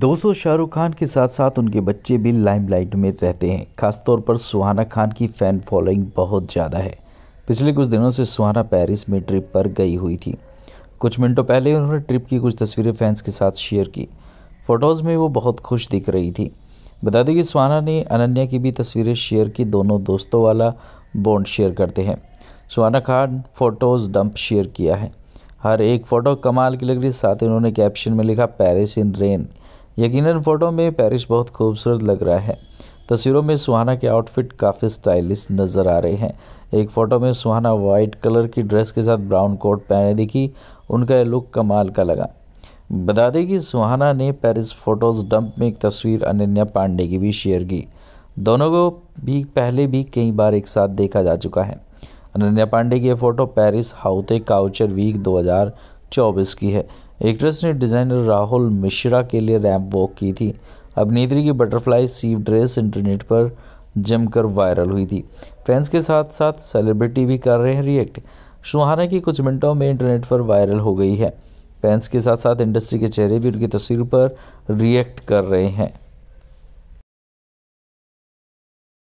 दोस्तों शाहरुख खान के साथ साथ उनके बच्चे भी लाइमलाइट में रहते हैं खासतौर पर सुहाना खान की फ़ैन फॉलोइंग बहुत ज़्यादा है पिछले कुछ दिनों से सुहाना पेरिस में ट्रिप पर गई हुई थी कुछ मिनटों पहले उन्होंने ट्रिप की कुछ तस्वीरें फैंस के साथ शेयर की फ़ोटोज़ में वो बहुत खुश दिख रही थी बता दें कि सुहाना ने अनन्या की भी तस्वीरें शेयर की दोनों दोस्तों वाला बॉन्ड शेयर करते हैं Suhana Khan photos dump share किया है हर एक फ़ोटो कमाल की लग रही साथ ही उन्होंने कैप्शन में लिखा पेरिस इन रेन यकीनन फ़ोटो में पेरिस बहुत खूबसूरत लग रहा है तस्वीरों में सुहाना के आउटफिट काफ़ी स्टाइलिश नज़र आ रहे हैं एक फ़ोटो में सुहाना वाइट कलर की ड्रेस के साथ ब्राउन कोट पहने दिखी उनका यह लुक कमाल का लगा बता दें कि सुहाना ने पेरिस फ़ोटोज़ डंप में एक तस्वीर अनन्या पांडे की भी शेयर की दोनों को भी पहले भी कई बार एक साथ देखा जा चुका है अनन्या पांडे की यह photo Paris haute couture week 2024 की है एक्ट्रेस ने डिज़ाइनर राहुल मिश्रा के लिए रैंप वॉक की थी अभिनेत्री की बटरफ्लाई सीव ड्रेस इंटरनेट पर जमकर वायरल हुई थी फैंस के साथ साथ सेलिब्रिटी भी कर रहे हैं रिएक्ट सुहाना की कुछ मिनटों में इंटरनेट पर वायरल हो गई है फैंस के साथ साथ इंडस्ट्री के चेहरे भी उनकी तस्वीर पर रिएक्ट कर रहे हैं